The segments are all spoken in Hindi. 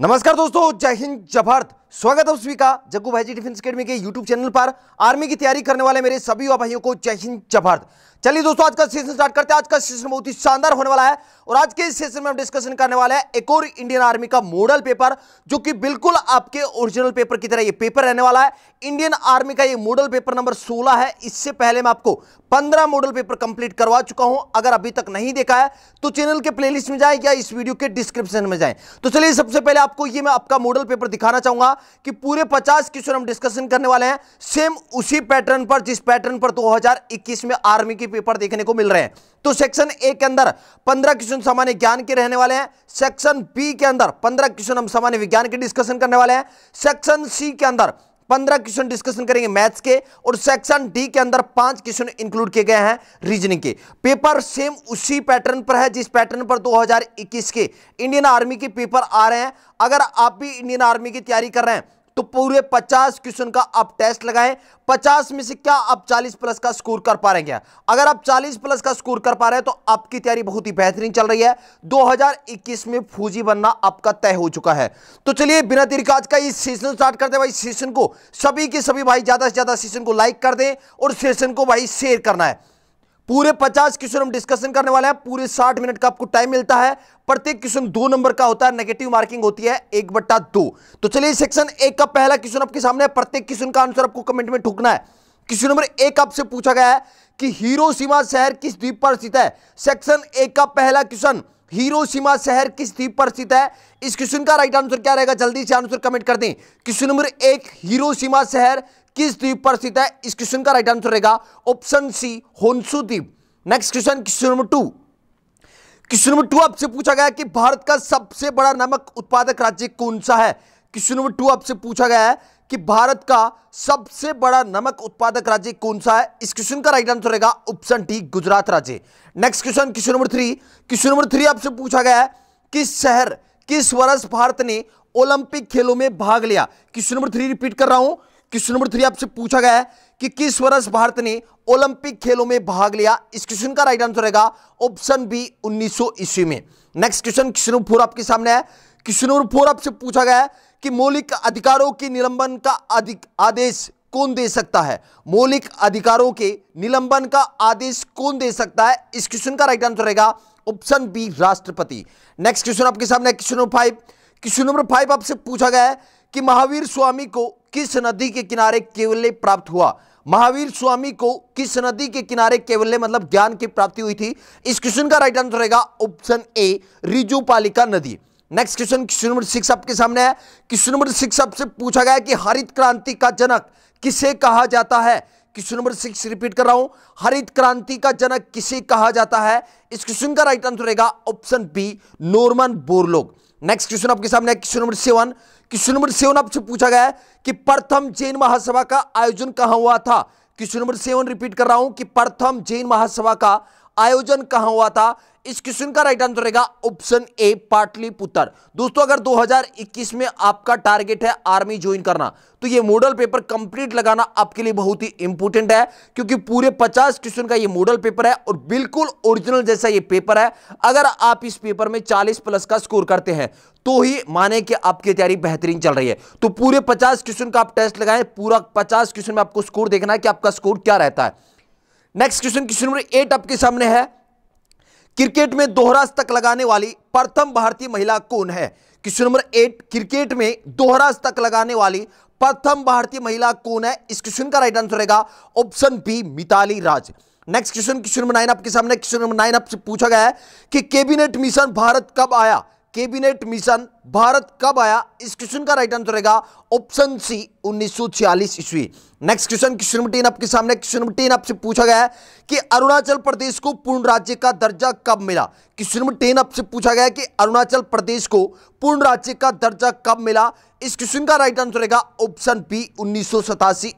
नमस्कार दोस्तों जय हिंद जय भारत स्वागत है का जग्गू भाई जी डिफेंस अकेडमी के यूट्यूब चैनल पर आर्मी की तैयारी करने वाले मेरे सभी युवा भाइयों को जय हिंद जय चलिए दोस्तों आज का सेशन स्टार्ट करते हैं आज का सेशन बहुत ही शानदार होने वाला है और आज के सेशन में हम डिस्कशन करने वाले हैं एक और इंडियन आर्मी का मॉडल पेपर जो कि बिल्कुल आपके ओरिजिनल पेपर की तरह ये पेपर रहने वाला है इंडियन आर्मी का ये मॉडल पेपर नंबर 16 है इससे पहले मैं आपको 15 मॉडल पेपर कंप्लीट करवा चुका हूं अगर अभी तक नहीं देखा है तो चैनल के प्ले में जाए या इस वीडियो के डिस्क्रिप्शन में जाए तो चलिए सबसे पहले आपको ये मैं आपका मॉडल पेपर दिखाना चाहूंगा कि पूरे 50 क्वेश्चन हम डिस्कशन करने वाले हैं सेम उसी पैटर्न पर जिस पैटर्न पर 2021 में आर्मी के पेपर देखने को मिल रहे हैं तो सेक्शन ए के अंदर 15 क्वेश्चन सामान्य ज्ञान के रहने वाले हैं सेक्शन बी के अंदर 15 क्वेश्चन हम सामान्य विज्ञान के डिस्कशन करने वाले हैं सेक्शन सी के अंदर पंद्रह क्वेश्चन डिस्कशन करेंगे मैथ्स के और सेक्शन डी के अंदर पांच क्वेश्चन इंक्लूड किए गए हैं रीजनिंग के पेपर सेम उसी पैटर्न पर है जिस पैटर्न पर 2021 के इंडियन आर्मी के पेपर आ रहे हैं अगर आप भी इंडियन आर्मी की तैयारी कर रहे हैं तो पूरे 50 क्वेश्चन का आप टेस्ट लगाएं 50 में से क्या आप 40 प्लस का स्कोर कर पा रहे हैं अगर आप 40 प्लस का स्कोर कर पा रहे हैं तो आपकी तैयारी बहुत ही बेहतरीन चल रही है 2021 में फूजी बनना आपका तय हो चुका है तो चलिए बिना देरी का आज का ये सेशन स्टार्ट करते भाई सेशन को सभी के सभी भाई ज्यादा से ज्यादा सेशन को लाइक कर दें और सेशन को भाई शेयर करना है पूरे पचास क्वेश्चन हम डिस्कशन करने वाले हैं पूरे साठ मिनट का आपको टाइम मिलता है प्रत्येक क्वेश्चन दो नंबर का होता है नेगेटिव मार्किंग होती है एक बट्टा दो तो चलिए सेक्शन एक का पहला क्वेश्चन आपके सामने प्रत्येक क्वेश्चन का आंसर आपको कमेंट में ठूकना है क्वेश्चन नंबर एक आपसे पूछा गया है कि हीरो शहर किस द्वीप पर स्थित है सेक्शन एक का पहला क्वेश्चन हीरो शहर किस द्वीप पर स्थित है इस क्वेश्चन का राइट आंसर क्या रहेगा जल्दी से आंसर कमेंट कर दें क्वेश्चन नंबर एक हीरो शहर किस द्वीप पर स्थित है इस क्वेश्चन का राइट आंसर रहेगा ऑप्शन सी होन्सू द्वीप next question question number two question number two आपसे पूछा गया कि भारत का सबसे बड़ा नमक उत्पादक राज्य कौन सा है क्वेश्चन नंबर टू आपसे पूछा गया है कि भारत का सबसे बड़ा नमक उत्पादक राज्य कौन सा है इस क्वेश्चन का राइट आंसर रहेगा ऑप्शन डी गुजरात राज्य next question question number three question number three आपसे पूछा गया है किस शहर किस वर्ष भारत ने ओलंपिक खेलों में भाग लिया क्वेश्चन नंबर थ्री रिपीट कर रहा हूं क्वेश्चन नंबर थ्री आपसे पूछा गया है कि किस वर्ष भारत ने ओलंपिक खेलों में भाग लिया इस क्वेश्चन का राइट आंसर रहेगा ऑप्शन बी उन्नीस ईस्वी में next question question number four आपके सामने है क्वेश्चन नंबर फोर आपसे पूछा गया है कि मौलिक अधिकारों के निलंबन का आदेश कौन दे सकता है मौलिक अधिकारों के निलंबन का आदेश कौन दे सकता है इस क्वेश्चन का राइट आंसर रहेगा ऑप्शन बी राष्ट्रपति नेक्स्ट क्वेश्चन आपके सामने question number five question number five आपसे पूछा गया है कि महावीर स्वामी को किस नदी के किनारे केवल्य प्राप्त हुआ महावीर स्वामी को किस नदी के किनारे केवल्य मतलब ज्ञान की प्राप्ति हुई थी इस क्वेश्चन का राइट आंसर रहेगा ऑप्शन ए रिजुपालिका नदी next question question number six आपके सामने है क्वेश्चन नंबर सिक्स आपसे पूछा गया कि हरित क्रांति का जनक किसे कहा जाता है क्वेश्चन नंबर सिक्स रिपीट कर रहा हूं हरित क्रांति का जनक किसे कहा जाता है इस क्वेश्चन का राइट आंसर रहेगा option B Norman Borlaug next question आपके सामने question number seven question number seven आपसे पूछा गया है कि प्रथम जैन महासभा का आयोजन कहां हुआ था क्वेश्चन नंबर सेवन रिपीट कर रहा हूं कि प्रथम जैन महासभा का आयोजन कहां हुआ था इस क्वेश्चन का राइट आंसर रहेगा ऑप्शन ए पाटलिपुत्र दोस्तों अगर 2021 में आपका टारगेट है आर्मी ज्वाइन करना तो ये मॉडल पेपर कंप्लीट लगाना आपके लिए बहुत ही इंपॉर्टेंट है क्योंकि पूरे 50 क्वेश्चन का ये मॉडल पेपर है और बिल्कुल ओरिजिनल जैसा ये पेपर है अगर आप इस पेपर में 40 प्लस का स्कोर करते हैं तो ही माने कि आपकी तैयारी बेहतरीन चल रही है तो पूरे पचास क्वेश्चन का आप टेस्ट लगाएं पूरा पचास क्वेश्चन में आपको स्कोर देखना है कि आपका स्कोर क्या रहता है next question question number eight आपके सामने है क्रिकेट में दोहरा शतक लगाने वाली प्रथम भारतीय महिला कौन है क्वेश्चन नंबर एट क्रिकेट में दोहरा शतक लगाने वाली प्रथम भारतीय महिला कौन है इस क्वेश्चन का राइट आंसर रहेगा option B Mithali Raj next question question number nine आपके सामने क्वेश्चन नंबर नाइन आपसे पूछा गया है कि कैबिनेट मिशन भारत कब आया कैबिनेट मिशन भारत कब आया इस क्वेश्चन का राइट आंसर रहेगा ऑप्शन सी 1946 ईस्वी next question question number ten आपके सामने क्वेश्चन नंबर टेन आपसे पूछा गया है कि अरुणाचल प्रदेश को पूर्ण राज्य का दर्जा कब मिला क्वेश्चन नंबर टेन आपसे पूछा गया है कि अरुणाचल प्रदेश को पूर्ण राज्य का दर्जा कब मिला इस क्वेश्चन का राइट आंसर रहेगा ऑप्शन बी उन्नीस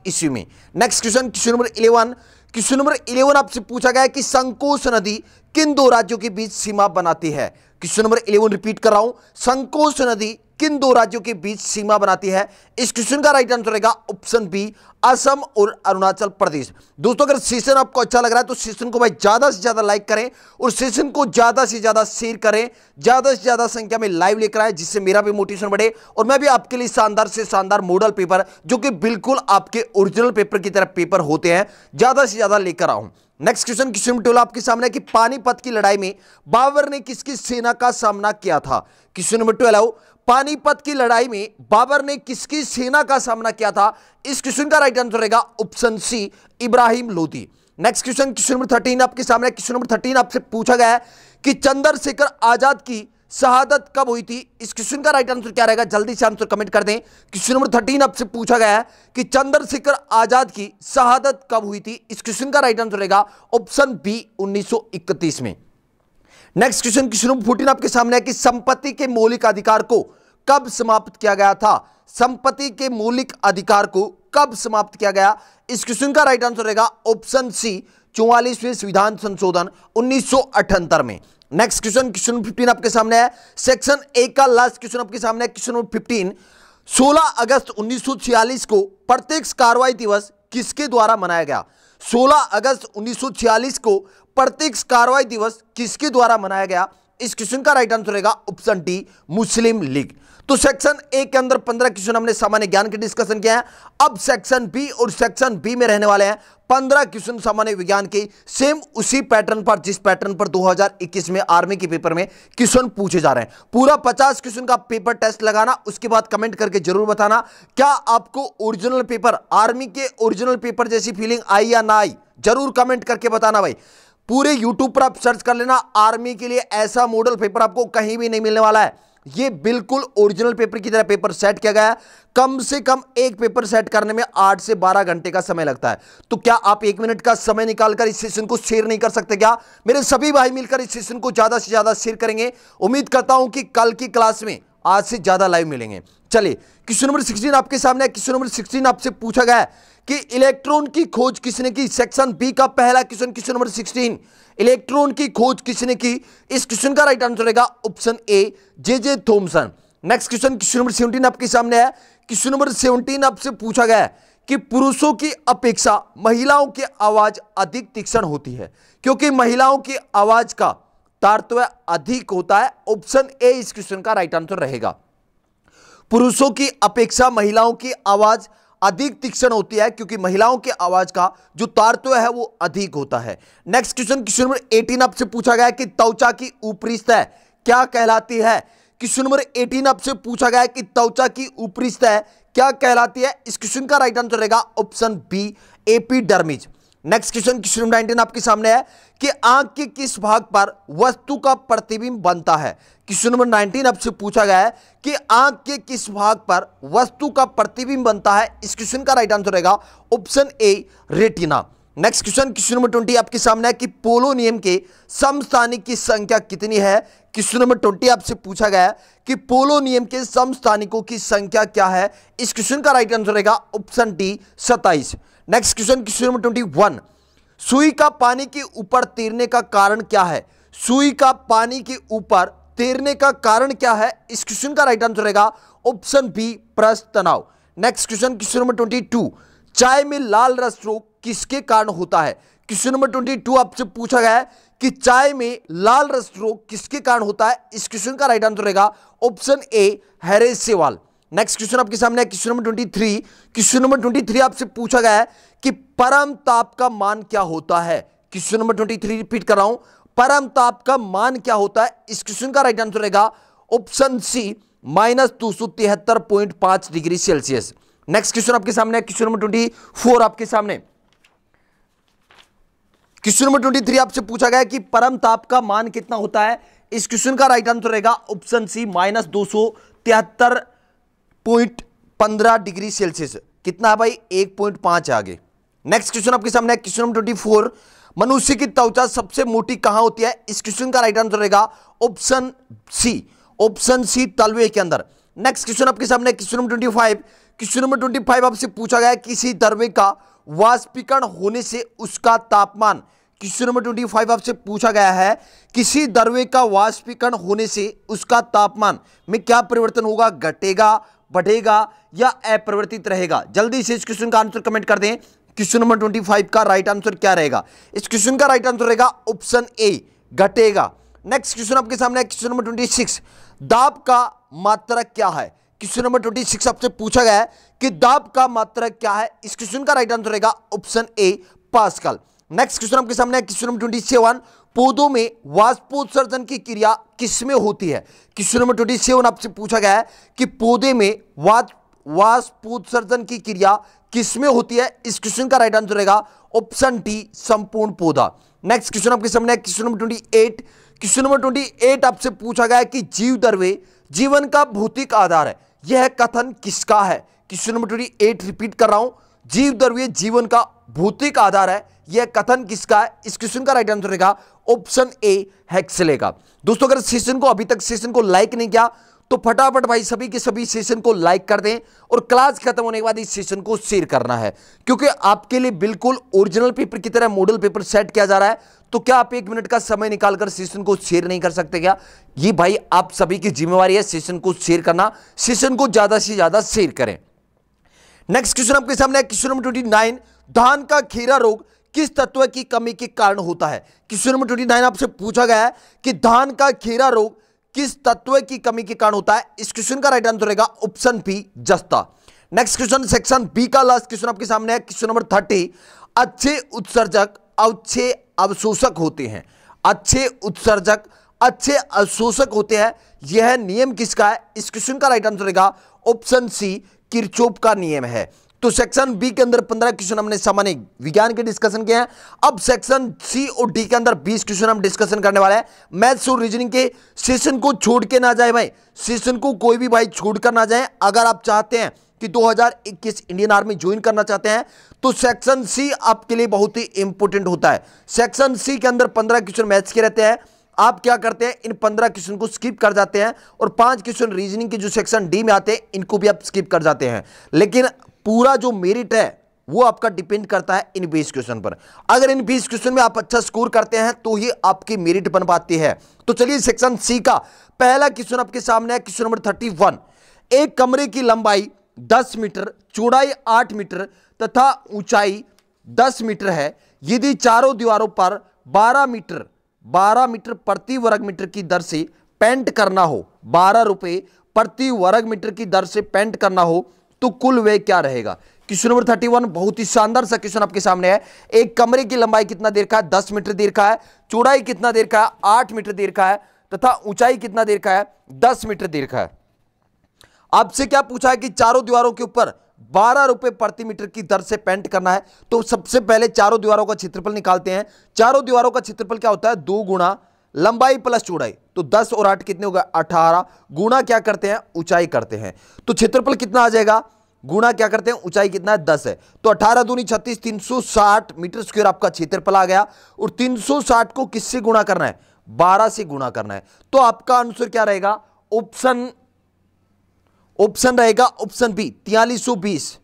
ईस्वी में next question question number eleven question number eleven आपसे पूछा गया है कि संकोष नदी किन दो राज्यों के बीच सीमा बनाती है क्वेश्चन नंबर इलेवन रिपीट कर रहा हूं संकोच नदी किन दो राज्यों के बीच सीमा बनाती है इस क्वेश्चन का राइट आंसर रहेगा ऑप्शन बी असम और अरुणाचल प्रदेश दोस्तों अगर सेशन आपको अच्छा लग रहा है तो सेशन को भाई ज्यादा से ज्यादा लाइक करें और सेशन को ज्यादा से ज्यादा शेयर करें ज्यादा से ज्यादा संख्या में लाइव लेकर आए जिससे मेरा भी मोटिवेशन बढ़े और मैं भी आपके लिए शानदार से शानदार मॉडल पेपर जो कि बिल्कुल आपके ओरिजिनल पेपर की तरह पेपर होते हैं ज्यादा से ज्यादा लेकर आऊँ नेक्स्ट क्वेश्चन क्वेश्चन टोला आपके सामने कि पानीपत की लड़ाई में बाबर ने किसकी सेना का सामना किया था क्वेश्चन नंबर ट्वेल्व पानीपत की लड़ाई में बाबर ने किसकी सेना का सामना किया था इस क्वेश्चन का राइट आंसर रहेगा option C Ibrahim Lodi next question question number thirteen आपके सामने क्वेश्चन नंबर थर्टीन आपसे पूछा गया है कि चंद्रशेखर आजाद की शहादत कब हुई थी इस क्वेश्चन का राइट आंसर क्या रहेगा जल्दी से आंसर कमेंट कर दें क्वेश्चन नंबर थर्टीन आपसे पूछा गया है कि चंद्रशेखर आजाद की शहादत कब हुई थी इस क्वेश्चन का राइट आंसर रहेगा ऑप्शन बी 1931 में next question question number fourteen आपके सामने है कि संपत्ति के मौलिक अधिकार को कब समाप्त किया गया था संपत्ति के मौलिक अधिकार को कब समाप्त किया गया इस क्वेश्चन का राइट आंसर रहेगा ऑप्शन सी चौवालीसवें संविधान संशोधन उन्नीस में next question question number fifteen आपके सामने है सेक्शन ए का लास्ट क्वेश्चन आपके सामने है क्वेश्चन नंबर फिफ्टीन 16 अगस्त 1946 को प्रत्यक्ष कार्रवाई दिवस किसके द्वारा मनाया गया 16 अगस्त 1946 को प्रत्यक्ष कार्रवाई दिवस किसके द्वारा मनाया गया इस क्वेश्चन का राइट आंसर रहेगा ऑप्शन डी मुस्लिम लीग तो सेक्शन ए के अंदर पंद्रह क्वेश्चन हमने सामान्य ज्ञान के डिस्कशन किया है अब सेक्शन बी और सेक्शन बी में रहने वाले हैं पंद्रह क्वेश्चन सामान्य विज्ञान के सेम उसी पैटर्न पर जिस पैटर्न पर 2021 में आर्मी के पेपर में क्वेश्चन पूछे जा रहे हैं पूरा 50 क्वेश्चन का पेपर टेस्ट लगाना उसके बाद कमेंट करके जरूर बताना क्या आपको ओरिजिनल पेपर आर्मी के ओरिजिनल पेपर जैसी फीलिंग आई या ना आई जरूर कमेंट करके बताना भाई पूरे यूट्यूब पर आप सर्च कर लेना आर्मी के लिए ऐसा मॉडल पेपर आपको कहीं भी नहीं मिलने वाला है ये बिल्कुल ओरिजिनल पेपर की तरह पेपर सेट किया गया कम से कम एक पेपर सेट करने में आठ से बारह घंटे का समय लगता है तो क्या आप एक मिनट का समय निकालकर इस सेशन को शेयर नहीं कर सकते क्या मेरे सभी भाई मिलकर इस सेशन को ज्यादा से ज्यादा शेयर करेंगे उम्मीद करता हूं कि कल की क्लास में आज से ज़्यादा लाइव मिलेंगे चलिए क्वेश्चन नंबर सिक्सटीन आपके सामने क्वेश्चन नंबर सिक्सटीन आपसे पूछा गया है कि इलेक्ट्रॉन की खोज किसने की सेक्शन बी का पहला question question number sixteen electron की खोज किसने की इस क्वेश्चन का राइट आंसर रहेगा option A J J Thomson next question question number seventeen आपके सामने है क्वेश्चन नंबर सेवनटीन आपसे पूछा गया है कि पुरुषों की अपेक्षा महिलाओं की आवाज अधिक तीक्षण होती है क्योंकि महिलाओं की आवाज का तारतव्य अधिक होता है ऑप्शन ए इस क्वेश्चन का राइट आंसर रहेगा पुरुषों की अपेक्षा महिलाओं की आवाज अधिक तीक्ष्ण होती है क्योंकि महिलाओं की आवाज का जो तारत्व है वो अधिक होता है नेक्स्ट क्वेश्चन क्वेश्चन नंबर 18 आपसे पूछा गया कि त्वचा की ऊपरी सतह क्या कहलाती है क्वेश्चन नंबर 18 आपसे पूछा गया कि त्वचा की ऊपरी सतह क्या कहलाती है इस क्वेश्चन का राइट आंसर रहेगा option B epidermis next question question nineteen आपके सामने है कि आंख के किस भाग पर वस्तु का प्रतिबिंब बनता है क्वेश्चन नंबर नाइनटीन आपसे पूछा गया है कि आंख के किस भाग पर वस्तु का प्रतिबिंब बनता है इस क्वेश्चन का राइट आंसर रहेगा option A retina next question question number twenty आपके सामने है कि पोलो नियम के समस्थानिक की संख्या कितनी है क्वेश्चन नंबर ट्वेंटी आपसे पूछा गया है कि पोलो नियम के समस्थानिकों की संख्या क्या है इस क्वेश्चन का राइट आंसर रहेगा ऑप्शन डी सत्ताईस next question question number twenty one सुई का पानी के ऊपर तैरने का कारण क्या है सुई का पानी के ऊपर तैरने का कारण क्या है इस क्वेश्चन का राइट आंसर रहेगा ऑप्शन बी प्रस तनाव next question question number twenty two चाय में लाल रस रोग किसके कारण होता है क्वेश्चन नंबर ट्वेंटी टू आपसे पूछा गया है कि चाय में लाल रस रोग किसके कारण होता है इस क्वेश्चन का राइट आंसर रहेगा option A Harish Salve next question आपके सामने है question number twenty three question number twenty three आपसे पूछा गया है कि परम ताप का मान क्या होता है question number twenty three repeat कर रहा हूं परम ताप का मान क्या होता है इस क्वेश्चन का राइट आंसर रहेगा ऑप्शन सी माइनस दो सौ तिहत्तर पॉइंट पांच डिग्री सेल्सियस नेक्स्ट क्वेश्चन आपके सामने क्वेश्चन नंबर ट्वेंटी फोर आपके सामने क्वेश्चन नंबर ट्वेंटी थ्री आपसे पूछा गया कि परम ताप का मान कितना होता है इस क्वेश्चन का राइट आंसर रहेगा ऑप्शन सी माइनस दो सौ तिहत्तर पॉइंट पंद्रह डिग्री सेल्सियस कितना है भाई एक पॉइंट पांच आगे नेक्स्ट क्वेश्चन आपके सामने क्वेश्चन नंबर ट्वेंटी फोर मनुष्य की त्वचा सबसे मोटी कहां होती है इस क्वेश्चन का राइट आंसर रहेगा ऑप्शन सी ऑप्शन सी तलवे के अंदर नेक्स्ट क्वेश्चन आपके सामने question number twenty five question number twenty five आपसे पूछा गया किसी दरवे का वाष्पीकरण होने से उसका तापमान क्वेश्चन नंबर ट्वेंटी फाइव आपसे पूछा गया है किसी दरवे का वाष्पीकरण होने से उसका तापमान में क्या परिवर्तन होगा घटेगा बढ़ेगा या अप्रवर्तित रहेगा जल्दी से इस क्वेश्चन का आंसर कमेंट कर दें क्वेश्चन नंबर ट्वेंटी फाइव का राइट आंसर क्या रहेगा इस क्वेश्चन का राइट आंसर रहेगा ऑप्शन ए घटेगा नेक्स्ट क्वेश्चन आपके सामने क्वेश्चन नंबर ट्वेंटी सिक्स दाब का मात्रा क्या है क्वेश्चन नंबर ट्वेंटी सिक्स आपसे पूछा गया है कि दाब का मात्रा क्या है इस क्वेश्चन का राइट आंसर रहेगा option A Pascal next question आपके सामने क्वेश्चन नंबर ट्वेंटी सेवन पौधों में वाष्पोत्सर्जन की क्रिया किसमें होती है क्वेश्चन नंबर ट्वेंटी सेवन आपसे पूछा गया है कि पौधे में वाष्पोत्सर्जन की क्रिया किसमें होती है इस क्वेश्चन का राइट आंसर रहेगा ऑप्शन डी संपूर्ण पौधा नेक्स्ट क्वेश्चन आपके सामने question number twenty eight question number twenty eight आपसे पूछा गया है कि जीव दरवे जीवन का भौतिक आधार है यह कथन किसका है question number twenty eight repeat कर रहा हूं जीव दरवे जीवन का भौतिक आधार है यह कथन किसका है इस क्वेश्चन का राइट आंसर रहेगा ऑप्शन ए हेक्सले का दोस्तों अगर सेशन को अभी तक सेशन को लाइक नहीं किया तो फटाफट भाई सभी के सभी सेशन को लाइक कर दें और क्लास खत्म होने के बाद इस सेशन को शेयर करना है क्योंकि आपके लिए बिल्कुल ओरिजिनल पेपर की तरह मॉडल पेपर सेट किया जा रहा है तो क्या आप एक मिनट का समय निकालकर सेशन को शेयर नहीं कर सकते क्या ये भाई आप सभी की जिम्मेवारी है सेशन को शेयर करना सेशन को ज्यादा से ज्यादा शेयर करें नेक्स्ट क्वेश्चन आपके सामने क्वेश्चन नंबर ट्वेंटी धान का खीरा रोग किस तत्व की कमी के कारण होता है क्वेश्चन नंबर ट्वेंटी नाइन आपसे पूछा गया है कि धान का खीरा रोग किस तत्व की कमी के कारण होता है इस क्वेश्चन का राइट आंसर रहेगा ऑप्शन बी जस्ता नेक्स्ट क्वेश्चन सेक्शन बी का लास्ट क्वेश्चन आपके सामने है क्वेश्चन नंबर थर्टी अच्छे उत्सर्जक अच्छे अवशोषक होते हैं अच्छे उत्सर्जक अच्छे अवशोषक होते हैं यह नियम किसका है इस क्वेश्चन का राइट आंसर रहेगा ऑप्शन सी किरचोप का नियम है तो सेक्शन बी के अंदर पंद्रह क्वेश्चन हमने सामान्य विज्ञान के डिस्कशन किया हैं अब सेक्शन सी और डी के अंदर बीस क्वेश्चन हम डिस्कशन करने वाले हैं मैथ्स और रीजनिंग के सेशन को छोड़ के ना जाए भाई सेशन को कोई भी भाई छोड़ कर ना जाए अगर आप चाहते हैं कि 2021 इंडियन आर्मी ज्वाइन करना चाहते हैं तो सेक्शन सी आपके लिए बहुत ही इंपॉर्टेंट होता है सेक्शन सी के अंदर पंद्रह क्वेश्चन मैथ्स के रहते हैं आप क्या करते हैं इन पंद्रह क्वेश्चन को स्किप कर जाते हैं और पांच क्वेश्चन रीजनिंग के जो सेक्शन डी में आते हैं इनको भी आप स्किप कर जाते हैं लेकिन पूरा जो मेरिट है वो आपका डिपेंड करता है इन बीस क्वेश्चन पर अगर इन बीस क्वेश्चन में आप अच्छा स्कोर करते हैं तो ये आपकी मेरिट बन पाती है तो चलिए सेक्शन सी का पहला क्वेश्चन आपके सामने है क्वेश्चन नंबर थर्टी वन एक कमरे की लंबाई दस मीटर चौड़ाई आठ मीटर तथा ऊंचाई दस मीटर है यदि चारों दीवारों पर बारह मीटर बारह मीटर प्रति वर्ग मीटर की दर से पेंट करना हो बारह रुपए प्रति वर्ग मीटर की दर से पेंट करना हो तो कुल वे क्या रहेगा क्वेश्चन नंबर थर्टी वन बहुत ही शानदार सा क्वेश्चन आपके सामने है एक कमरे की लंबाई कितना देर का है दस मीटर देर का है चौड़ाई कितना देर का है आठ मीटर देर का है तथा ऊंचाई कितना देर का है दस मीटर देर का है आपसे क्या पूछा है कि चारों दीवारों के ऊपर बारह रुपए प्रति मीटर की दर से पेंट करना है तो सबसे पहले चारों दीवारों का क्षेत्रफल निकालते हैं चारों दीवारों का क्षेत्रफल क्या होता है दो गुणा लंबाई प्लस चौड़ाई तो 10 और 8 कितने होगा 18 गुणा क्या करते हैं ऊंचाई करते हैं तो क्षेत्रफल कितना आ जाएगा गुणा क्या करते हैं ऊंचाई कितना है दस है तो अठारह दूनी छत्तीस तीन सौ साठ मीटर स्क्वायर आपका क्षेत्रफल आ गया और तीन सौ साठ को किससे गुणा करना है बारह से गुणा करना है तो आपका आंसर क्या रहेगा ऑप्शन ऑप्शन रहेगा ऑप्शन बी तियालीस बीस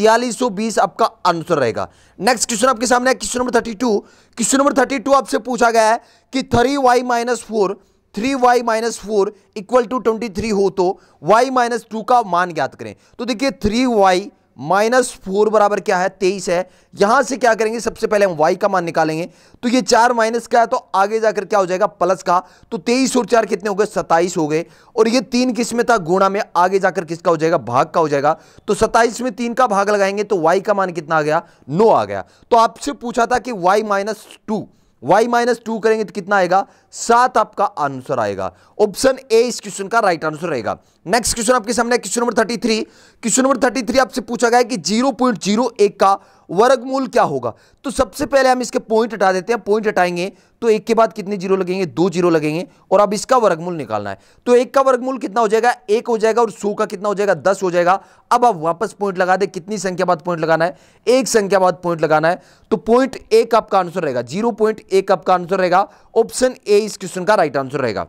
तियालीस बीस आपका आंसर रहेगा नेक्स्ट क्वेश्चन आपके सामने question number thirty two question number thirty two आपसे पूछा गया है कि three Y minus four three Y minus four equal to twenty three हो तो वाई माइनस टू का मान ज्ञात करें तो देखिए थ्री वाई माइनस फोर बराबर क्या है तेईस है यहां से क्या करेंगे सबसे पहले हम वाई का मान निकालेंगे तो ये चार माइनस का है तो आगे जाकर क्या हो जाएगा प्लस का तो तेईस और चार कितने हो गए सताइस हो गए और ये तीन किस्में था गुणा में आगे जाकर किसका हो जाएगा भाग का हो जाएगा तो सताइस में तीन का भाग लगाएंगे तो वाई का मान कितना आ गया नो आ गया तो आपसे पूछा था कि Y minus two y minus two करेंगे तो कितना आएगा सात आपका आंसर आएगा ऑप्शन ए इस क्वेश्चन का राइट आंसर रहेगा नेक्स्ट क्वेश्चन आपके सामने question number thirty three question number thirty three आपसे पूछा गया है कि जीरो पॉइंट जीरो एक का वर्गमूल क्या होगा तो सबसे पहले हम इसके पॉइंट हटा देते हैं पॉइंट हटाएंगे तो एक के बाद कितने जीरो लगेंगे दो जीरो लगेंगे और अब इसका वर्गमूल निकालना है तो एक का वर्गमूल कितना हो जाएगा एक हो जाएगा और सौ का कितना हो जाएगा दस हो जाएगा अब आप वापस पॉइंट लगा दे कितनी संख्या बाद पॉइंट लगाना है एक संख्या बाद पॉइंट लगाना है तो पॉइंट एक आपका आंसर रहेगा जीरो पॉइंट एक आपका आंसर रहेगा ऑप्शन ए इस क्वेश्चन का राइट आंसर रहेगा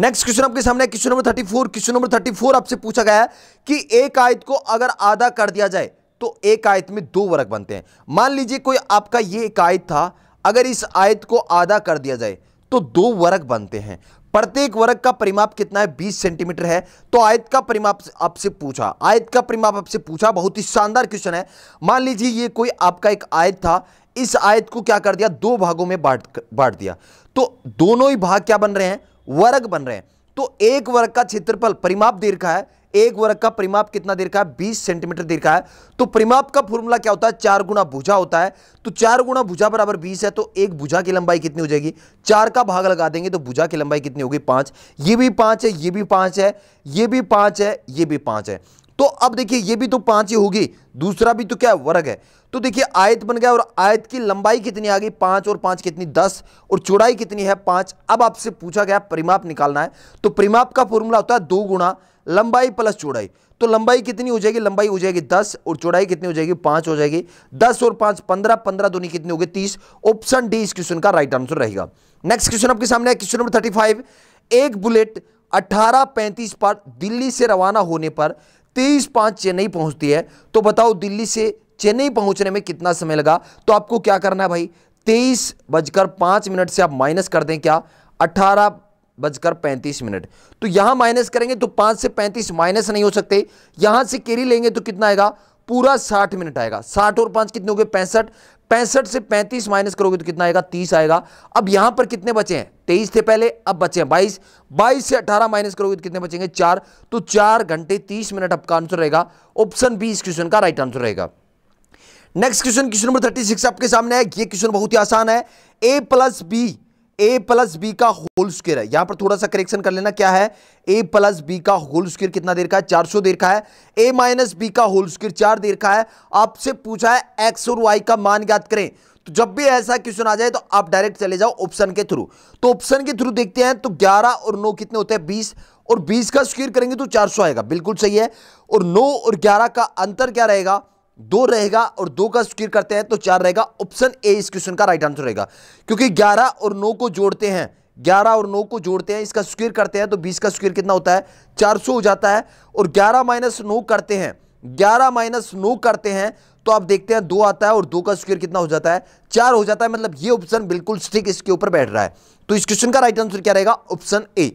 नेक्स्ट क्वेश्चन आपके सामने question number thirty four question number thirty four आपसे पूछा गया है कि एक आयत को अगर आधा कर दिया जाए तो एक आयत में दो वर्ग बनते हैं मान लीजिए कोई आपका ये एक आयत था अगर इस आयत को आधा कर दिया जाए तो दो वर्ग बनते हैं प्रत्येक वर्ग का परिमाप कितना है 20 सेंटीमीटर है तो आयत का परिमाप आपसे पूछा आयत का परिमाप आपसे पूछा बहुत ही शानदार क्वेश्चन है मान लीजिए ये कोई आपका एक आयत था इस आयत को क्या कर दिया दो भागों में बांट बांट दिया तो दोनों ही भाग क्या बन रहे हैं वर्ग बन रहे हैं तो एक वर्ग का क्षेत्रफल परिमाप दीर्घ है एक वर्ग का परिमाप कितना दीर्घ है बीस सेंटीमीटर दीर्घ है तो परिमाप का फॉर्मूला क्या होता है चार गुना भुजा होता है तो चार गुना भुजा बराबर बीस है तो एक भुजा की लंबाई कितनी हो जाएगी चार का भाग लगा देंगे तो भुजा की लंबाई कितनी होगी पांच ये भी पांच है ये भी पांच है ये भी पांच है ये भी पांच है तो अब देखिए ये भी तो पांच ही होगी दूसरा भी तो क्या वर्ग है तो देखिए आयत बन गया और आयत की लंबाई कितनी आ गई पांच और पांच कितनी दस और चौड़ाई कितनी है पांच अब आपसे पूछा गया परिमाप निकालना है तो परिमाप का फॉर्मूला होता है दो गुणा लंबाई प्लस चौड़ाई तो लंबाई कितनी हो जाएगी लंबाई हो जाएगी दस और चौड़ाई कितनी हो जाएगी पांच हो जाएगी दस और पांच पंद्रह पंद्रह दोनों कितनी होगी तीस ऑप्शन डी इस क्वेश्चन का राइट आंसर रहेगा नेक्स्ट क्वेश्चन आपके सामने क्वेश्चन नंबर थर्टी फाइव एक बुलेट अठारह पैंतीस पर दिल्ली से रवाना होने पर तेईस पाँच चेन्नई पहुंचती है तो बताओ दिल्ली से चेन्नई पहुंचने में कितना समय लगा तो आपको क्या करना है भाई तेईस बजकर पाँच मिनट से आप माइनस कर दें क्या अट्ठारह बजकर पैंतीस मिनट तो यहां माइनस करेंगे तो पाँच से पैंतीस माइनस नहीं हो सकते यहां से केरी लेंगे तो कितना आएगा पूरा साठ मिनट आएगा साठ और पाँच कितने हो गए पैंसठ पैंसठ से पैंतीस माइनस करोगे तो कितना आएगा तीस आएगा अब यहां पर कितने बचे हैं तेईस थे पहले अब बचे हैं बाईस बाईस से अठारह माइनस करोगे तो कितने बचेंगे चार तो चार घंटे तीस मिनट आपका आंसर रहेगा ऑप्शन बी इस क्वेश्चन का राइट आंसर रहेगा next question question number thirty six आपके सामने है ये क्वेश्चन बहुत ही आसान है A plus B A plus B का होल स्क्र है यहां पर थोड़ा सा करेक्शन कर लेना क्या है ए प्लस बी का होल स्क्र कितना देर का है चार सौ देर का है ए माइनस बी का होल स्क्र चार देर का है आपसे पूछा है एक्स और वाई का मान याद करें तो जब भी ऐसा क्वेश्चन आ जाए तो आप डायरेक्ट चले जाओ ऑप्शन के थ्रू तो ऑप्शन के थ्रू देखते हैं तो ग्यारह और नौ कितने होते हैं बीस और बीस का स्क्र करेंगे तो चार आएगा बिल्कुल सही है और नौ और ग्यारह का अंतर क्या रहेगा दो रहेगा और दो का स्क्वायर करते हैं तो चार रहेगा ऑप्शन ए इस क्वेश्चन का राइट आंसर रहेगा क्योंकि ग्यारह और नौ को जोड़ते हैं ग्यारह और नौ को जोड़ते हैं इसका स्क्वायर करते हैं तो बीस का स्क्वायर कितना होता है चार सौ हो जाता है और ग्यारह माइनस नौ करते हैं ग्यारह माइनस नौ करते हैं तो आप देखते हैं दो आता है और दो का स्क्वायर कितना हो जाता है चार हो जाता है मतलब ये ऑप्शन बिल्कुल स्टिक इसके ऊपर बैठ रहा है तो इस क्वेश्चन का राइट आंसर क्या रहेगा option A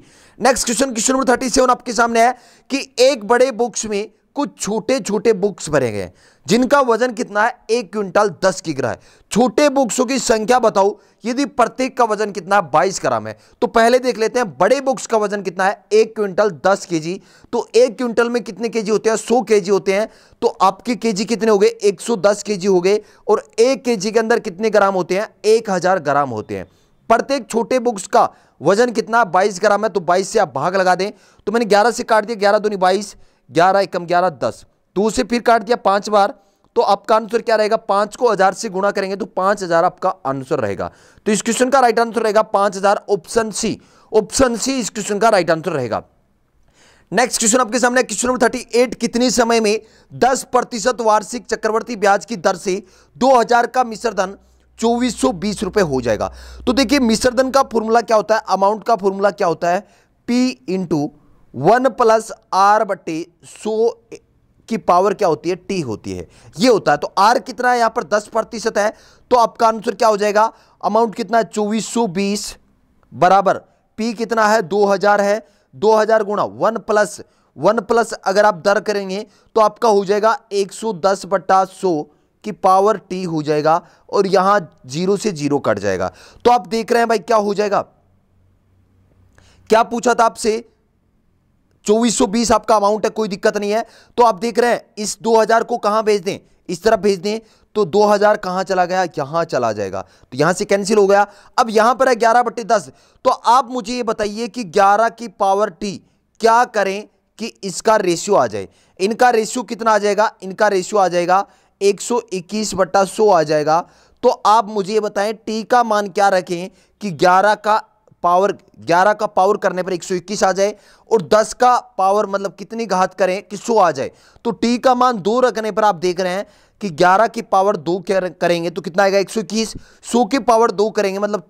next question question number thirty seven आपके सामने है कि एक बड़े बॉक्स में कुछ छोटे छोटे बुक्स भरे गए जिनका वजन कितना है एक क्विंटल दस किग्रा है छोटे बुक्सों की संख्या बताओ यदि प्रत्येक का वजन कितना है बाईस ग्राम है तो पहले देख लेते हैं बड़े बुक्स का वजन कितना है एक क्विंटल दस के जी तो एक क्विंटल में कितने के जी होते हैं सौ के जी होते हैं तो आपके के जी कितने हो गए एक सौ दस के जी हो गए और एक के जी के अंदर कितने ग्राम होते हैं एक हजार ग्राम होते हैं प्रत्येक छोटे बुक्स का वजन कितना 22 ग्राम है तो 22 से आप भाग लगा दें तो मैंने 11 से काट दिया 11 दूनी 22 ग्यारह एकम ग्यारह दस टू तो से फिर काट दिया पांच बार तो आपका आंसर क्या रहेगा पांच को हजार से गुणा करेंगे तो पांच हजार आपका आंसर रहेगा तो इस क्वेश्चन का राइट आंसर रहेगा पांच हजार ऑप्शन सी ऑप्शन सी इस क्वेश्चन का राइट आंसर रहेगा नेक्स्ट क्वेश्चन आपके सामने क्वेश्चन नंबर थर्टी एट कितने समय में दस प्रतिशत वार्षिक चक्रवर्ती ब्याज की दर से दो हजार का मिश्रधन चौबीस सौ बीस रुपए हो जाएगा तो देखिए मिश्रधन का फॉर्मूला क्या होता है अमाउंट का फॉर्मूला क्या होता है P into one plus R बटे सो की पावर क्या होती है टी होती है ये होता है तो आर कितना है यहां पर दस प्रतिशत है तो आपका आंसर क्या हो जाएगा अमाउंट कितना है चौबीस सौ बीस बराबर पी कितना है दो हजार है दो हजार गुणा वन प्लस वन प्लस अगर आप दर करेंगे तो आपका हो जाएगा एक सौ दस बट्टा सो की पावर टी हो जाएगा और यहां जीरो से जीरो कट जाएगा तो आप देख रहे हैं भाई क्या हो जाएगा क्या पूछा था आपसे 2420 आपका अमाउंट है कोई दिक्कत नहीं है तो आप देख रहे हैं इस 2000 को कहां भेज दें इस तरफ भेज दें तो 2000 कहां चला गया यहां चला जाएगा तो यहां से कैंसिल हो गया अब यहां पर है ग्यारह बट्टे दस तो आप मुझे ये बताइए कि ग्यारह की पावर टी क्या करें कि इसका रेशियो आ जाए इनका रेशियो कितना आ जाएगा इनका रेशियो आ जाएगा एक सौ इक्कीस बट्टा सो आ जाएगा तो आप मुझे बताएं टी का मान क्या रखें कि ग्यारह का पावर 11 का पावर करने पर 121 आ जाए और 10 का पावर मतलब कितनी घात करें कि 100 आ जाए तो टी का मान दो रखने पर आप देख रहे हैं कि 11 की पावर दो करेंगे तो कितना आएगा 121 100 की पावर दो करेंगे मतलब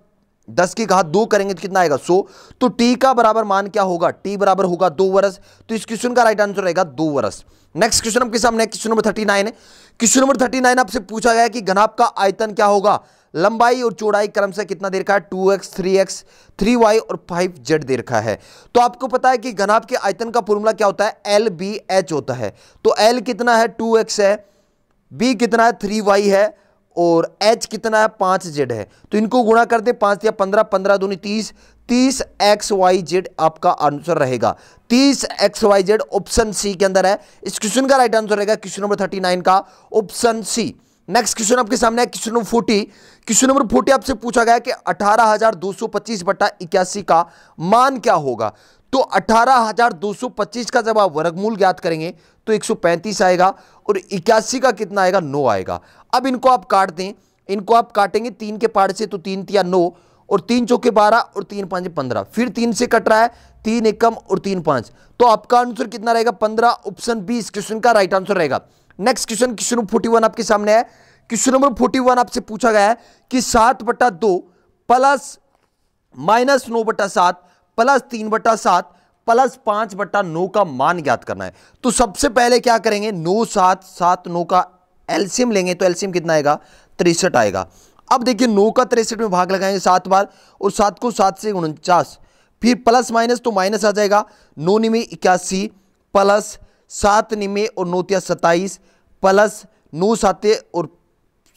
10 की घात दो करेंगे तो कितना आएगा सो तो टी का बराबर मान क्या होगा टी बराबर होगा दो वर्ष तो इस क्वेश्चन का राइट आंसर रहेगा दो वर्ष नेक्स्ट क्वेश्चन आपके सामने क्वेश्चन नंबर थर्टी नाइन है क्वेश्चन नंबर थर्टी नाइन आपसे पूछा गया कि घनाप का आयतन क्या होगा लंबाई और चौड़ाई क्रम से कितना दे रखा है two X three X three Y और फाइव जेड दे रखा है तो आपको पता है कि घनाभ के आयतन का फॉर्मूला क्या होता है एल बी एच होता है तो एल कितना है टू एक्स है बी कितना है थ्री वाई है और एच कितना है पाँच जेड है तो इनको गुणा कर दे पाँच या पंद्रह पंद्रह दूनी तीस तीस एक्स वाई जेड आपका आंसर रहेगा तीस X Y Z option C के अंदर है इस क्वेश्चन का राइट आंसर रहेगा क्वेश्चन नंबर थर्टी नाइन का ऑप्शन सी नेक्स्ट क्वेश्चन आपके सामने है question number forty question number forty आपसे पूछा गया कि अठारह हजार दो सौ पच्चीस बटा इक्यासी का मान क्या होगा तो अठारह हजार दो सौ पच्चीस का जब आप वर्गमूल ज्ञात करेंगे तो एक सौ पैंतीस आएगा और इक्यासी का कितना आएगा नो आएगा अब इनको आप काट दें इनको आप काटेंगे तीन के पार से तो तीन तिया नौ और तीन चौके बारह और तीन पांच पंद्रह फिर तीन से कट रहा है तीन एक कम और तीन पांच तो आपका आंसर कितना रहेगा पंद्रह ऑप्शन बी इस क्वेश्चन का राइट आंसर रहेगा next question question forty one आपके सामने है क्वेश्चन नंबर फोर्टी वन आपसे पूछा गया है कि सात बटा दो प्लस माइनस नौ बटा सात प्लस तीन बटा सात प्लस पांच बटा नौ का मान ज्ञात करना है तो सबसे पहले क्या करेंगे नौ सात सात नौ का एल्सियम लेंगे तो एल्सियम कितना आएगा तिरसठ आएगा अब देखिए नौ का तिरसठ में भाग लगाएंगे सात बार और सात को सात से उनचास फिर प्लस माइनस तो माइनस आ जाएगा नौ निमी इक्यासी प्लस सात निमे और नोतिया सत्ताईस प्लस नौ सात और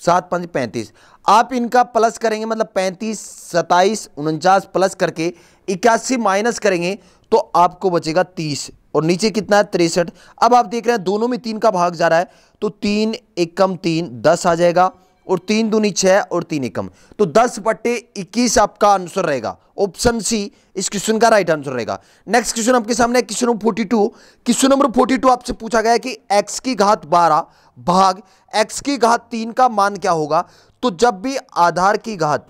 सात पाँच पैंतीस आप इनका प्लस करेंगे मतलब पैंतीस सत्ताईस उनचास प्लस करके इक्यासी माइनस करेंगे तो आपको बचेगा तीस और नीचे कितना है तिरसठ अब आप देख रहे हैं दोनों में तीन का भाग जा रहा है तो तीन एकम तीन दस आ जाएगा और तीन दूनी छः और तीन एकम तो दस बट्टे इक्कीस आपका आंसर रहेगा ऑप्शन सी इस क्वेश्चन का राइट आंसर रहेगा नेक्स्ट क्वेश्चन आपके सामने question number forty two question number forty two आपसे पूछा गया कि एक्स की घात बारह भाग एक्स की घात तीन का मान क्या होगा तो जब भी आधार की घात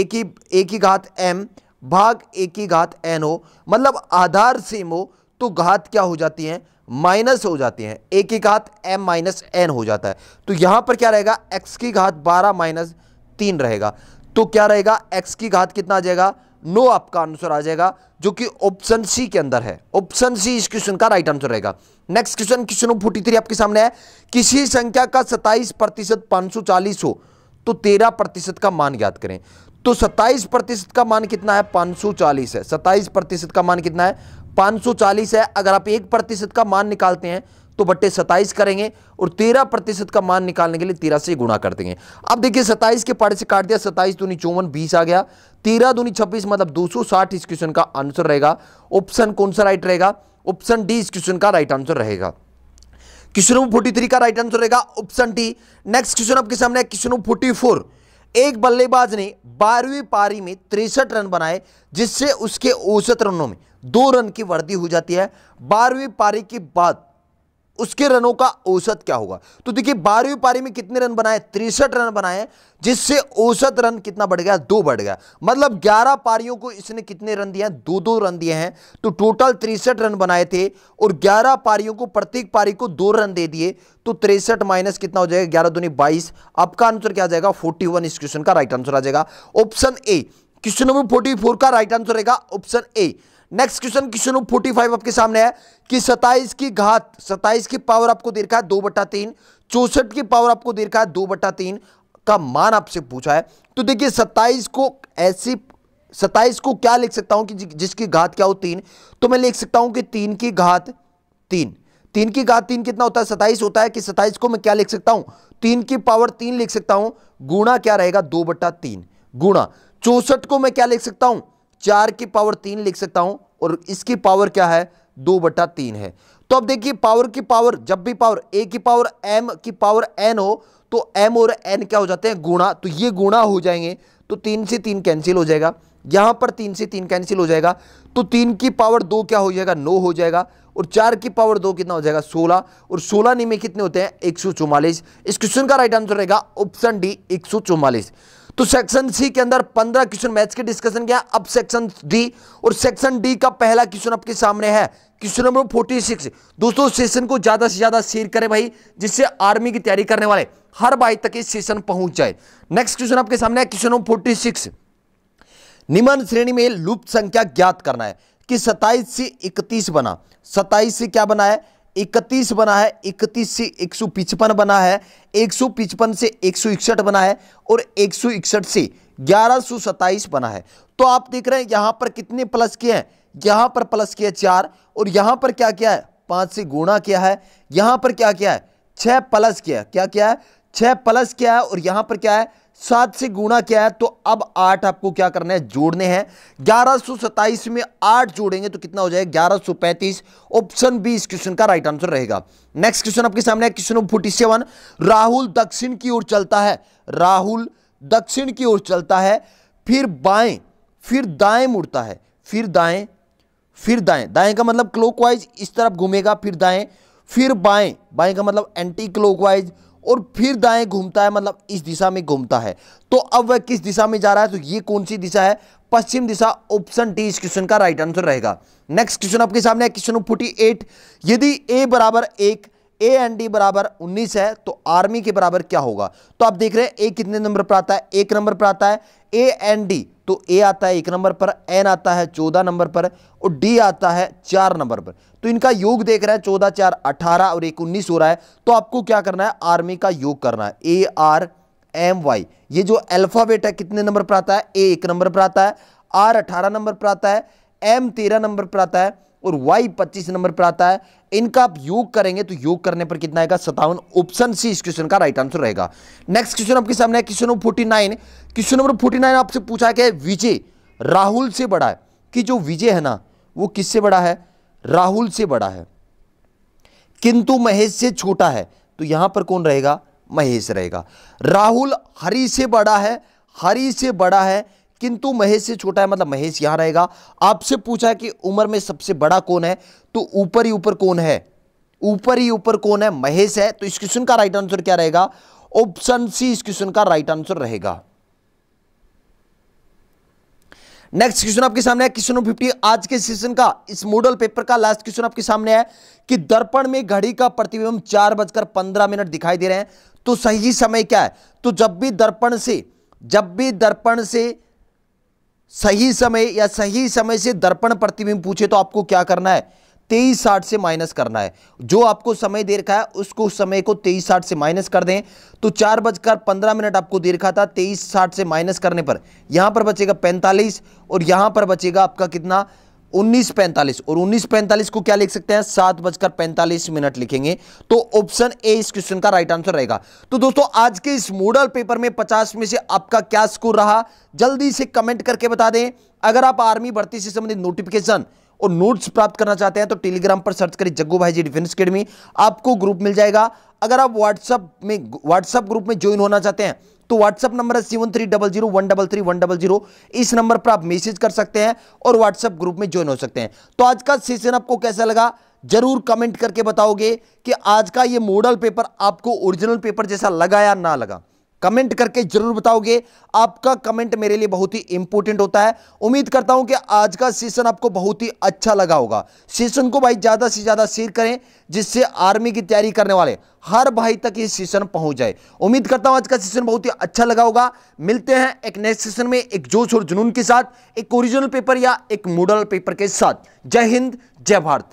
एक ही एक ही घात एम भाग एक ही घात एन हो मतलब आधार सेम हो तो घात क्या हो जाती है माइनस हो जाते हैं ए की घात एम माइनस एन हो जाता है तो यहां पर क्या रहेगा एक्स की घात बारह माइनस तीन रहेगा तो क्या रहेगा एक्स की घात कितना आ जाएगा नो आपका आंसर आ जाएगा जो कि ऑप्शन सी के अंदर है ऑप्शन सी इस क्वेश्चन का राइट आंसर रहेगा next question question forty three आपके सामने है किसी संख्या का सत्ताईस प्रतिशत पांच सौ चालीस हो तो तेरह प्रतिशत का मान ज्ञात करें तो सत्ताईस प्रतिशत का मान कितना है पांच सौ चालीस है सत्ताईस प्रतिशत का मान कितना है 540 है अगर आप एक प्रतिशत का मान निकालते हैं तो बट्टे सत्ताईस करेंगे और तेरह प्रतिशत का मान निकालने के लिए तेरह से गुणा कर देंगे अब देखिए सत्ताईस के पारे से काट दिया सत्ताईस दूनी चौवन बीस आ गया तेरह दूनी छब्बीस मतलब दो सौ साठ इस क्वेश्चन का आंसर रहेगा ऑप्शन कौन सा राइट रहेगा ऑप्शन डी इस क्वेश्चन का राइट आंसर रहेगा क्वेश्चन नंबर फोर्टी थ्री का राइट आंसर रहेगा ऑप्शन डी नेक्स्ट क्वेश्चन आपके सामने क्वेश्चन नंबर फोर्टी फोर एक बल्लेबाज ने बारहवीं पारी में तिरसठ रन बनाए जिससे उसके औसत रनों में दो रन की वृद्धि हो जाती है बारहवीं पारी के बाद उसके रनों का औसत क्या होगा तो देखिए बारहवीं पारी में कितने रन बनाए तिरसठ रन बनाए जिससे औसत रन कितना बढ़ गया दो बढ़ गया मतलब ग्यारह पारियों को इसने कितने रन दिए दो दो रन दिए हैं तो टोटल तिरसठ रन बनाए थे और ग्यारह पारियों को प्रत्येक पारी को दो रन दे दिए तो तिरसठ माइनस कितना हो जाएगा ग्यारह दोनों बाईस आपका आंसर क्या जाएगा फोर्टी वन इस क्वेश्चन का राइट आंसर आ जाएगा option A question number forty four का राइट आंसर रहेगा option A next question question forty five आपके सामने है कि सताइस की घात सताइस की पावर आपको दे रखा है दो बटा तीन चौसठ की पावर आपको दे रखा है दो बटा तीन का मान आपसे पूछा है तो देखिए सत्ताईस को ऐसी सत्ताईस को क्या लिख सकता हूं कि जिसकी घात क्या हो तीन तो मैं लिख सकता हूं कि तीन की घात तीन तीन की घात तीन कितना होता है सताइस होता है कि सताइस को मैं क्या लिख सकता हूं तीन की पावर तीन लिख सकता हूं गुणा क्या रहेगा दो बटा तीन गुणा चौसठ को मैं क्या लिख सकता हूं चार की पावर तीन लिख सकता हूं और इसकी पावर क्या है दो बटा तीन है तो अब देखिए पावर की पावर जब भी पावर ए की पावर एम की पावर एन हो तो एम और एन क्या हो जाते हैं गुणा तो ये गुणा हो जाएंगे तो तीन से तीन कैंसिल हो जाएगा यहां पर तीन से तीन कैंसिल हो जाएगा तो तीन की पावर दो क्या हो जाएगा नौ हो जाएगा और चार की पावर दो कितना हो जाएगा सोलह और सोलह निमे कितने होते हैं एक इस क्वेश्चन का राइट आंसर रहेगा ऑप्शन डी एक तो सेक्शन सी के अंदर पंद्रह क्वेश्चन मैथ्स के डिस्कशन किया अब सेक्शन डी और सेक्शन डी का पहला क्वेश्चन आपके सामने है क्वेश्चन नंबर 46 दोस्तों सेशन को ज्यादा से ज्यादा शेयर करें भाई जिससे आर्मी की तैयारी करने वाले हर भाई तक इस सेशन पहुंच जाए नेक्स्ट क्वेश्चन आपके सामने है क्वेश्चन नंबर 46 निम्न श्रेणी में लुप्त संख्या ज्ञात करना है कि सताइस से इकतीस बना सताइस से क्या बना है इकतीस बना है इकतीस से एक सौ पिचपन बना है एक सौ पिचपन से एक सौ इकसठ बना है और एक सौ इकसठ से ग्यारह सौ सत्ताईस बना है तो आप देख रहे हैं यहां पर कितने प्लस किए हैं यहां पर प्लस किया चार और यहां पर क्या किया है पांच से गुणा किया है यहां पर क्या किया है छह प्लस किया क्या किया है छह प्लस किया है और यहां पर क्या है सात से गुणा क्या है तो अब आठ आपको क्या करना है जोड़ने हैं ग्यारह में आठ जोड़ेंगे तो कितना हो जाएगा ग्यारह ऑप्शन बी इस क्वेश्चन का राइट आंसर रहेगा नेक्स्ट क्वेश्चन आपके सामने क्वेश्चन नंबर फोर्टी राहुल दक्षिण की ओर चलता है राहुल दक्षिण की ओर चलता है फिर बाएं फिर दाएं मुड़ता है फिर दाएं फिर दाएं दाएं का मतलब क्लोकवाइज इस तरफ घूमेगा फिर दाएं फिर बाएं बाएं का मतलब एंटी क्लोकवाइज और फिर दाएं घूमता है मतलब इस दिशा में घूमता है तो अब वह किस दिशा में जा रहा है तो ये कौन सी दिशा है पश्चिम दिशा ऑप्शन डी इस क्वेश्चन का राइट आंसर रहेगा नेक्स्ट क्वेश्चन आपके सामने क्वेश्चन फोर्टी एट यदि ए बराबर एक ए एन डी बराबर 19 है तो आर्मी के बराबर क्या होगा तो आप देख रहे हैं ए कितने नंबर पर आता है एक नंबर पर आता है ए एन डी तो ए आता है एक नंबर पर एन आता है चौदह नंबर पर और डी आता है चार नंबर पर तो इनका योग देख रहा है चौदह चार अठारह और एक उन्नीस हो रहा है तो आपको क्या करना है आर्मी का योग करना है ए आर एम वाई ये जो अल्फाबेट है कितने नंबर पर आता है ए एक नंबर पर आता है आर अठारह नंबर पर आता है एम तेरह नंबर पर आता है और वाई पच्चीस नंबर पर आता है इनका आप योग करेंगे तो योग करने पर कितना आएगा सत्तावन ऑप्शन सी इस क्वेश्चन का राइट आंसर रहेगा नेक्स्ट क्वेश्चन आपके सामने question number forty nine question number forty nine आपसे पूछा गया विजय राहुल से बड़ा है कि जो विजय है ना वो किससे बड़ा है राहुल से बड़ा है किंतु महेश से छोटा है तो यहां पर कौन रहेगा महेश रहेगा राहुल हरी से बड़ा है हरी से बड़ा है किंतु महेश से छोटा है मतलब महेश यहां रहेगा आपसे पूछा है कि उम्र में सबसे बड़ा कौन है तो ऊपर ही ऊपर कौन है ऊपर ही ऊपर कौन है महेश है तो इस क्वेश्चन का राइट आंसर क्या रहेगा ऑप्शन सी इस क्वेश्चन का राइट आंसर रहेगा नेक्स्ट क्वेश्चन आपके सामने है क्वेश्चन नंबर आज के सेशन का इस मॉडल पेपर का लास्ट क्वेश्चन आपके सामने है कि दर्पण में घड़ी का प्रतिबिंब चार बजकर पंद्रह मिनट दिखाई दे रहे हैं तो सही समय क्या है तो जब भी दर्पण से जब भी दर्पण से सही समय या सही समय से दर्पण प्रतिबिंब पूछे तो आपको क्या करना है तेईस साठ से माइनस करना है जो आपको समय दे रखा है उसको समय को तेईस साठ से माइनस कर दें तो चार बजकर पंद्रह मिनट आपको दे रखा था तेईस साठ से माइनस करने पर यहां पर बचेगा पैंतालीस और यहां पर बचेगा आपका कितना 19:45 और उन्नीस को क्या लिख सकते हैं सात बजकर पैंतालीस मिनट लिखेंगे तो ऑप्शन ए इस क्वेश्चन का राइट आंसर रहेगा तो दोस्तों आज के इस मॉडल पेपर में पचास में से आपका क्या स्कोर रहा जल्दी से कमेंट करके बता दें अगर आप आर्मी भर्ती से संबंधित नोटिफिकेशन और नोट्स प्राप्त करना चाहते हैं तो टेलीग्राम पर सर्च करें जग्गू भाई जी डिफेंस अकेडमी आपको ग्रुप मिल जाएगा अगर आप व्हाट्सअप में व्हाट्सअप ग्रुप में ज्वाइन होना चाहते हैं तो व्हाट्सएप नंबर है seven three double zero one double three one double zero इस नंबर पर आप मैसेज कर सकते हैं और व्हाट्सएप ग्रुप में ज्वाइन हो सकते हैं तो आज का सेशन आपको कैसा लगा जरूर कमेंट करके बताओगे कि आज का ये मॉडल पेपर आपको ओरिजिनल पेपर जैसा लगा या ना लगा कमेंट करके जरूर बताओगे आपका कमेंट मेरे लिए बहुत ही इंपॉर्टेंट होता है उम्मीद करता हूं कि आज का सेशन आपको बहुत ही अच्छा लगा होगा सेशन को भाई ज़्यादा से ज़्यादा शेयर करें जिससे आर्मी की तैयारी करने वाले हर भाई तक ये सेशन पहुंच जाए उम्मीद करता हूं आज का सेशन बहुत ही अच्छा लगा होगा मिलते हैं एक नेक्स्ट सेशन में एक जोश और जुनून के साथ एक ओरिजिनल पेपर या एक मॉडल पेपर के साथ जय हिंद जय भारत